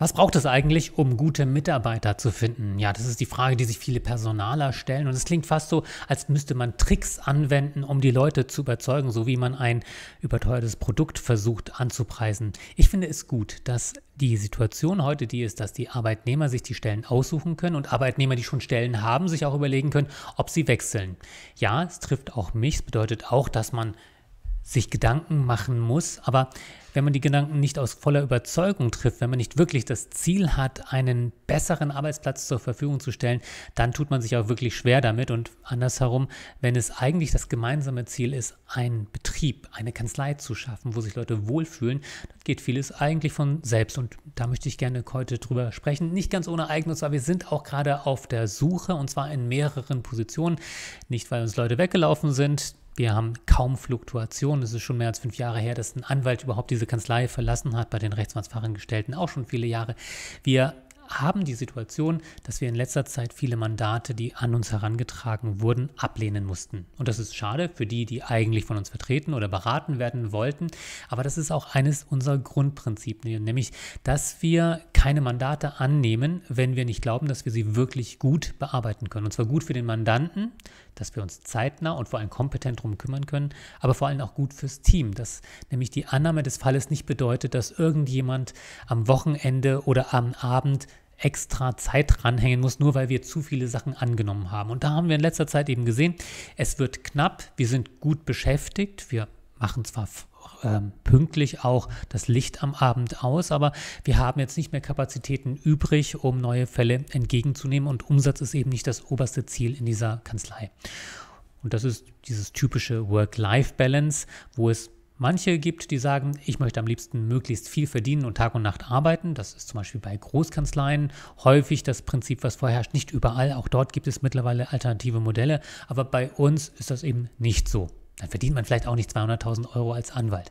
Was braucht es eigentlich, um gute Mitarbeiter zu finden? Ja, das ist die Frage, die sich viele Personaler stellen. Und es klingt fast so, als müsste man Tricks anwenden, um die Leute zu überzeugen, so wie man ein überteuertes Produkt versucht anzupreisen. Ich finde es gut, dass die Situation heute die ist, dass die Arbeitnehmer sich die Stellen aussuchen können und Arbeitnehmer, die schon Stellen haben, sich auch überlegen können, ob sie wechseln. Ja, es trifft auch mich. Es bedeutet auch, dass man sich Gedanken machen muss. Aber wenn man die Gedanken nicht aus voller Überzeugung trifft, wenn man nicht wirklich das Ziel hat, einen besseren Arbeitsplatz zur Verfügung zu stellen, dann tut man sich auch wirklich schwer damit. Und andersherum, wenn es eigentlich das gemeinsame Ziel ist, einen Betrieb, eine Kanzlei zu schaffen, wo sich Leute wohlfühlen, dann geht vieles eigentlich von selbst. Und da möchte ich gerne heute drüber sprechen. Nicht ganz ohne Ereignis, aber wir sind auch gerade auf der Suche und zwar in mehreren Positionen. Nicht, weil uns Leute weggelaufen sind, wir haben kaum Fluktuation. Es ist schon mehr als fünf Jahre her, dass ein Anwalt überhaupt diese Kanzlei verlassen hat, bei den Rechtsmannsfachangestellten auch schon viele Jahre. Wir haben die Situation, dass wir in letzter Zeit viele Mandate, die an uns herangetragen wurden, ablehnen mussten. Und das ist schade für die, die eigentlich von uns vertreten oder beraten werden wollten. Aber das ist auch eines unserer Grundprinzipien, ne, nämlich, dass wir keine Mandate annehmen, wenn wir nicht glauben, dass wir sie wirklich gut bearbeiten können. Und zwar gut für den Mandanten, dass wir uns zeitnah und vor allem kompetent darum kümmern können, aber vor allem auch gut fürs Team, dass nämlich die Annahme des Falles nicht bedeutet, dass irgendjemand am Wochenende oder am Abend extra Zeit ranhängen muss, nur weil wir zu viele Sachen angenommen haben. Und da haben wir in letzter Zeit eben gesehen, es wird knapp, wir sind gut beschäftigt, wir machen zwar ähm, pünktlich auch das Licht am Abend aus, aber wir haben jetzt nicht mehr Kapazitäten übrig, um neue Fälle entgegenzunehmen und Umsatz ist eben nicht das oberste Ziel in dieser Kanzlei. Und das ist dieses typische Work-Life-Balance, wo es Manche gibt, die sagen, ich möchte am liebsten möglichst viel verdienen und Tag und Nacht arbeiten. Das ist zum Beispiel bei Großkanzleien häufig das Prinzip, was vorherrscht. Nicht überall, auch dort gibt es mittlerweile alternative Modelle, aber bei uns ist das eben nicht so. Dann verdient man vielleicht auch nicht 200.000 Euro als Anwalt.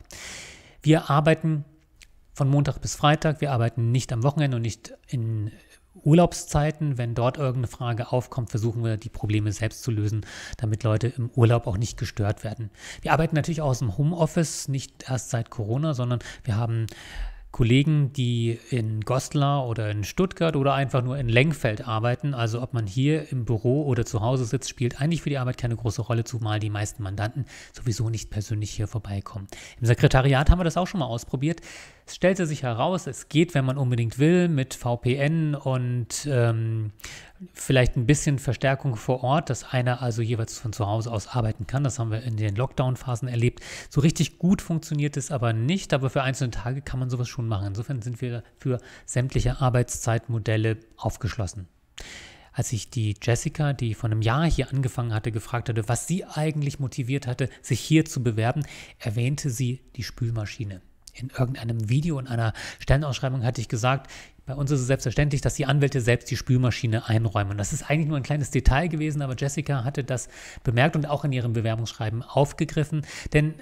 Wir arbeiten von Montag bis Freitag. Wir arbeiten nicht am Wochenende und nicht in Urlaubszeiten, wenn dort irgendeine Frage aufkommt, versuchen wir die Probleme selbst zu lösen, damit Leute im Urlaub auch nicht gestört werden. Wir arbeiten natürlich auch aus dem Homeoffice, nicht erst seit Corona, sondern wir haben Kollegen, die in Goslar oder in Stuttgart oder einfach nur in Lengfeld arbeiten. Also ob man hier im Büro oder zu Hause sitzt, spielt eigentlich für die Arbeit keine große Rolle, zumal die meisten Mandanten sowieso nicht persönlich hier vorbeikommen. Im Sekretariat haben wir das auch schon mal ausprobiert. Es stellte sich heraus, es geht, wenn man unbedingt will, mit VPN und ähm, vielleicht ein bisschen Verstärkung vor Ort, dass einer also jeweils von zu Hause aus arbeiten kann. Das haben wir in den Lockdown-Phasen erlebt. So richtig gut funktioniert es aber nicht, aber für einzelne Tage kann man sowas schon schon machen. Insofern sind wir für sämtliche Arbeitszeitmodelle aufgeschlossen. Als ich die Jessica, die vor einem Jahr hier angefangen hatte, gefragt hatte, was sie eigentlich motiviert hatte, sich hier zu bewerben, erwähnte sie die Spülmaschine. In irgendeinem Video, in einer Stellenausschreibung hatte ich gesagt, bei uns ist es selbstverständlich, dass die Anwälte selbst die Spülmaschine einräumen. Das ist eigentlich nur ein kleines Detail gewesen, aber Jessica hatte das bemerkt und auch in ihrem Bewerbungsschreiben aufgegriffen. Denn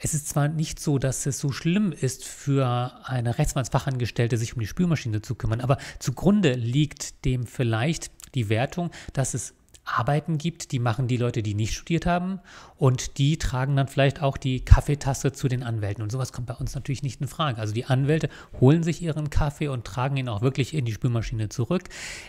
es ist zwar nicht so, dass es so schlimm ist, für eine Rechtsmannsfachangestellte sich um die Spülmaschine zu kümmern, aber zugrunde liegt dem vielleicht die Wertung, dass es Arbeiten gibt, die machen die Leute, die nicht studiert haben und die tragen dann vielleicht auch die Kaffeetasse zu den Anwälten und sowas kommt bei uns natürlich nicht in Frage. Also die Anwälte holen sich ihren Kaffee und tragen ihn auch wirklich in die Spülmaschine zurück.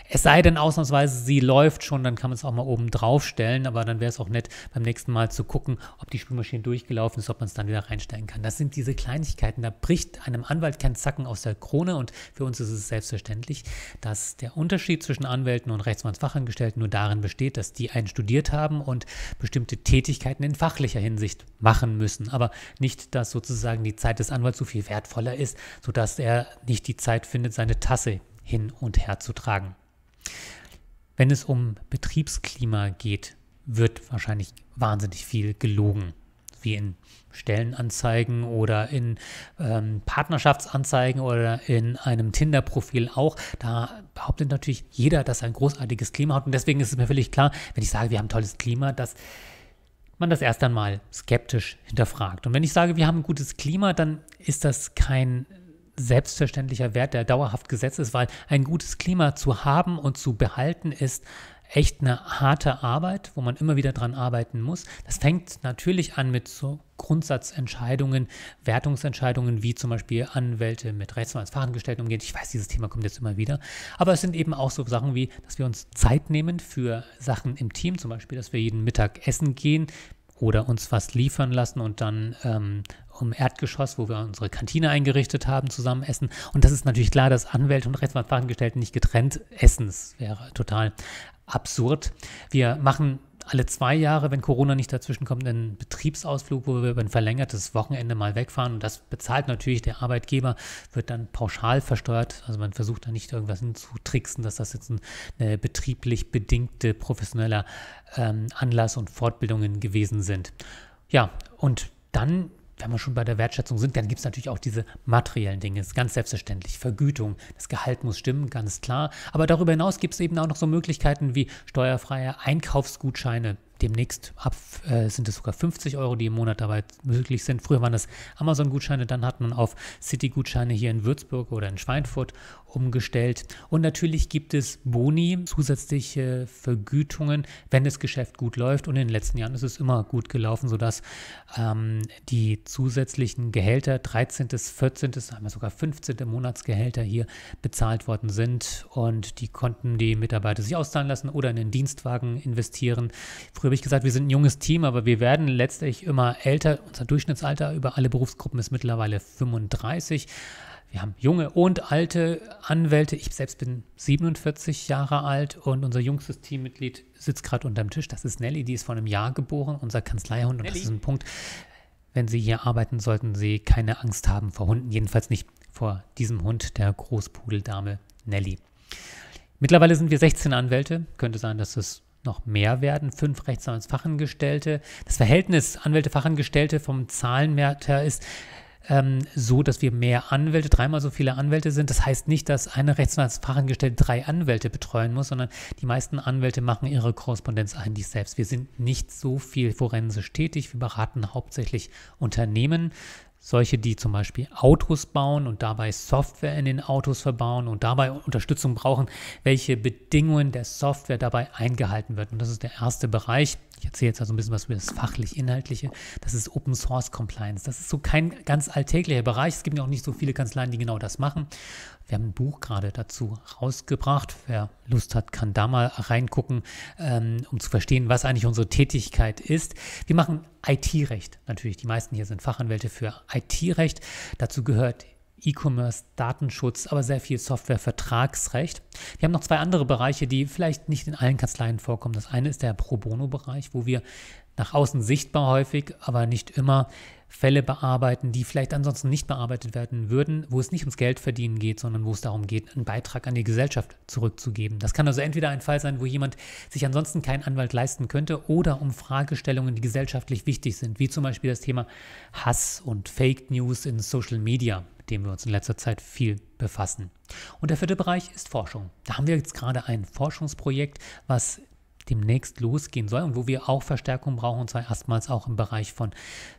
Es sei denn ausnahmsweise, sie läuft schon, dann kann man es auch mal oben drauf stellen, aber dann wäre es auch nett, beim nächsten Mal zu gucken, ob die Spülmaschine durchgelaufen ist, ob man es dann wieder reinstellen kann. Das sind diese Kleinigkeiten, da bricht einem Anwalt kein Zacken aus der Krone und für uns ist es selbstverständlich, dass der Unterschied zwischen Anwälten und Rechtsmannsfachangestellten nur darin besteht, steht, dass die einen studiert haben und bestimmte Tätigkeiten in fachlicher Hinsicht machen müssen. Aber nicht, dass sozusagen die Zeit des Anwalts so viel wertvoller ist, sodass er nicht die Zeit findet, seine Tasse hin und her zu tragen. Wenn es um Betriebsklima geht, wird wahrscheinlich wahnsinnig viel gelogen wie in Stellenanzeigen oder in ähm, Partnerschaftsanzeigen oder in einem Tinder-Profil auch. Da behauptet natürlich jeder, dass er ein großartiges Klima hat. Und deswegen ist es mir völlig klar, wenn ich sage, wir haben ein tolles Klima, dass man das erst einmal skeptisch hinterfragt. Und wenn ich sage, wir haben ein gutes Klima, dann ist das kein selbstverständlicher Wert, der dauerhaft gesetzt ist, weil ein gutes Klima zu haben und zu behalten ist echt eine harte Arbeit, wo man immer wieder dran arbeiten muss. Das fängt natürlich an mit so Grundsatzentscheidungen, Wertungsentscheidungen, wie zum Beispiel Anwälte mit Rechtsanwaltsfachangestellten umgehen. Ich weiß, dieses Thema kommt jetzt immer wieder. Aber es sind eben auch so Sachen wie, dass wir uns Zeit nehmen für Sachen im Team, zum Beispiel, dass wir jeden Mittag essen gehen, oder uns was liefern lassen und dann ähm, im Erdgeschoss, wo wir unsere Kantine eingerichtet haben, zusammen essen. Und das ist natürlich klar, dass Anwälte und Rechtsanwaltsangestellte nicht getrennt essen. Das wäre total absurd. Wir machen alle zwei Jahre, wenn Corona nicht dazwischen kommt, einen Betriebsausflug, wo wir über ein verlängertes Wochenende mal wegfahren. Und das bezahlt natürlich der Arbeitgeber, wird dann pauschal versteuert. Also man versucht da nicht irgendwas hinzutricksen, dass das jetzt ein, betrieblich bedingte professioneller ähm, Anlass und Fortbildungen gewesen sind. Ja, und dann wenn wir schon bei der Wertschätzung sind, dann gibt es natürlich auch diese materiellen Dinge, das ist ganz selbstverständlich. Vergütung, das Gehalt muss stimmen, ganz klar. Aber darüber hinaus gibt es eben auch noch so Möglichkeiten wie steuerfreie Einkaufsgutscheine demnächst ab, äh, sind es sogar 50 Euro, die im Monat dabei möglich sind. Früher waren das Amazon-Gutscheine, dann hat man auf City-Gutscheine hier in Würzburg oder in Schweinfurt umgestellt. Und natürlich gibt es Boni, zusätzliche Vergütungen, wenn das Geschäft gut läuft. Und in den letzten Jahren ist es immer gut gelaufen, sodass ähm, die zusätzlichen Gehälter, 13., 14., einmal sogar 15. Monatsgehälter hier bezahlt worden sind. Und die konnten die Mitarbeiter sich auszahlen lassen oder in den Dienstwagen investieren. Früher habe ich gesagt, wir sind ein junges Team, aber wir werden letztlich immer älter. Unser Durchschnittsalter über alle Berufsgruppen ist mittlerweile 35. Wir haben junge und alte Anwälte. Ich selbst bin 47 Jahre alt und unser jüngstes Teammitglied sitzt gerade unterm Tisch. Das ist Nelly, die ist vor einem Jahr geboren, unser Kanzleihund. Und Nelly. das ist ein Punkt, wenn Sie hier arbeiten, sollten Sie keine Angst haben vor Hunden. Jedenfalls nicht vor diesem Hund, der Großpudeldame Nelly. Mittlerweile sind wir 16 Anwälte. Könnte sein, dass es noch mehr werden, fünf Rechtsanwaltsfachangestellte. Das Verhältnis Anwälte-Fachangestellte vom Zahlenmärter ist ähm, so, dass wir mehr Anwälte, dreimal so viele Anwälte sind. Das heißt nicht, dass eine Rechtsanwaltsfachangestellte drei Anwälte betreuen muss, sondern die meisten Anwälte machen ihre Korrespondenz eigentlich selbst. Wir sind nicht so viel forensisch tätig. Wir beraten hauptsächlich Unternehmen. Solche, die zum Beispiel Autos bauen und dabei Software in den Autos verbauen und dabei Unterstützung brauchen, welche Bedingungen der Software dabei eingehalten wird. Und das ist der erste Bereich ich erzähle jetzt also ein bisschen was über das fachlich-inhaltliche, das ist Open Source Compliance. Das ist so kein ganz alltäglicher Bereich. Es gibt ja auch nicht so viele Kanzleien, die genau das machen. Wir haben ein Buch gerade dazu rausgebracht. Wer Lust hat, kann da mal reingucken, ähm, um zu verstehen, was eigentlich unsere Tätigkeit ist. Wir machen IT-Recht natürlich. Die meisten hier sind Fachanwälte für IT-Recht. Dazu gehört E-Commerce, Datenschutz, aber sehr viel Software, Vertragsrecht. Wir haben noch zwei andere Bereiche, die vielleicht nicht in allen Kanzleien vorkommen. Das eine ist der Pro Bono-Bereich, wo wir nach außen sichtbar häufig, aber nicht immer Fälle bearbeiten, die vielleicht ansonsten nicht bearbeitet werden würden, wo es nicht ums Geld verdienen geht, sondern wo es darum geht, einen Beitrag an die Gesellschaft zurückzugeben. Das kann also entweder ein Fall sein, wo jemand sich ansonsten keinen Anwalt leisten könnte oder um Fragestellungen, die gesellschaftlich wichtig sind, wie zum Beispiel das Thema Hass und Fake News in Social Media mit dem wir uns in letzter Zeit viel befassen. Und der vierte Bereich ist Forschung. Da haben wir jetzt gerade ein Forschungsprojekt, was demnächst losgehen soll und wo wir auch Verstärkung brauchen, und zwar erstmals auch im Bereich von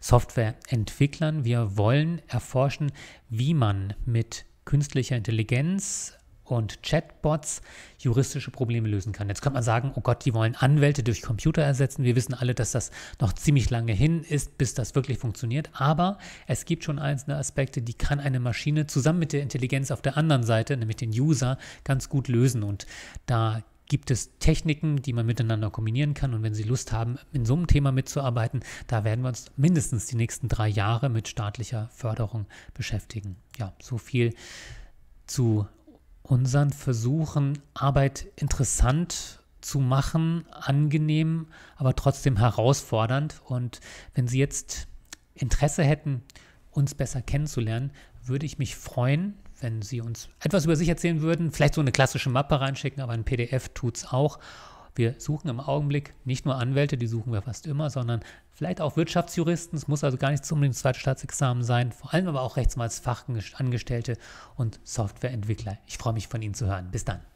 Softwareentwicklern. Wir wollen erforschen, wie man mit künstlicher Intelligenz und Chatbots juristische Probleme lösen kann. Jetzt könnte man sagen, oh Gott, die wollen Anwälte durch Computer ersetzen. Wir wissen alle, dass das noch ziemlich lange hin ist, bis das wirklich funktioniert. Aber es gibt schon einzelne Aspekte, die kann eine Maschine zusammen mit der Intelligenz auf der anderen Seite, nämlich den User, ganz gut lösen. Und da gibt es Techniken, die man miteinander kombinieren kann. Und wenn Sie Lust haben, in so einem Thema mitzuarbeiten, da werden wir uns mindestens die nächsten drei Jahre mit staatlicher Förderung beschäftigen. Ja, so viel zu unseren Versuchen, Arbeit interessant zu machen, angenehm, aber trotzdem herausfordernd. Und wenn Sie jetzt Interesse hätten, uns besser kennenzulernen, würde ich mich freuen, wenn Sie uns etwas über sich erzählen würden, vielleicht so eine klassische Mappe reinschicken, aber ein PDF tut es auch. Wir suchen im Augenblick nicht nur Anwälte, die suchen wir fast immer, sondern vielleicht auch Wirtschaftsjuristen. Es muss also gar nicht unbedingt das zweite Staatsexamen sein, vor allem aber auch Rechtsanwaltsfachangestellte und Softwareentwickler. Ich freue mich von Ihnen zu hören. Bis dann.